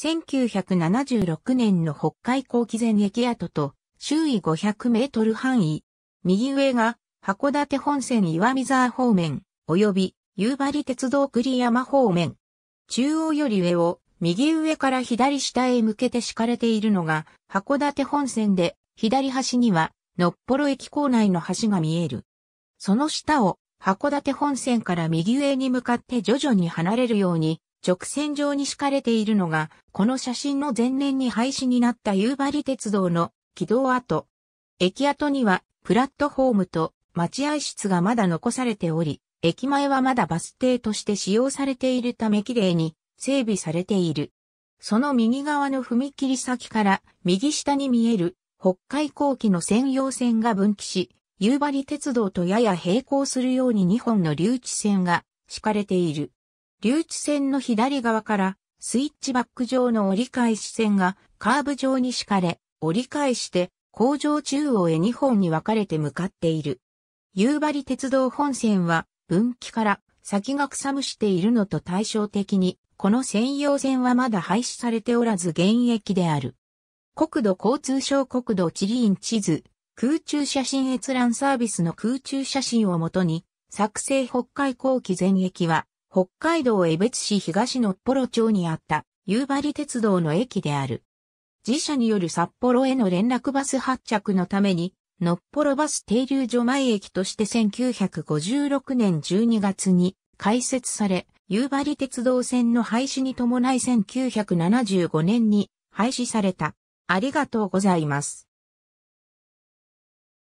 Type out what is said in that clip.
1976年の北海港紀前駅跡と周囲500メートル範囲。右上が函館本線岩見沢方面及び夕張鉄道栗山方面。中央より上を右上から左下へ向けて敷かれているのが函館本線で左端にはのっぽろ駅構内の橋が見える。その下を函館本線から右上に向かって徐々に離れるように直線上に敷かれているのが、この写真の前年に廃止になった夕張鉄道の軌道跡。駅跡には、プラットフォームと待合室がまだ残されており、駅前はまだバス停として使用されているため綺麗に整備されている。その右側の踏切先から右下に見える北海港機の専用線が分岐し、夕張鉄道とやや並行するように2本の留置線が敷かれている。留置線の左側からスイッチバック上の折り返し線がカーブ状に敷かれ、折り返して工場中央へ2本に分かれて向かっている。夕張鉄道本線は分岐から先が草むしているのと対照的に、この専用線はまだ廃止されておらず現役である。国土交通省国土地理院地図、空中写真閲覧サービスの空中写真をもとに、作成北海後期全域は北海道江別市東の幌町にあった夕張鉄道の駅である。自社による札幌への連絡バス発着のために、のっぽろバス停留所前駅として1956年12月に開設され、夕張鉄道線の廃止に伴い1975年に廃止された。ありがとうございます。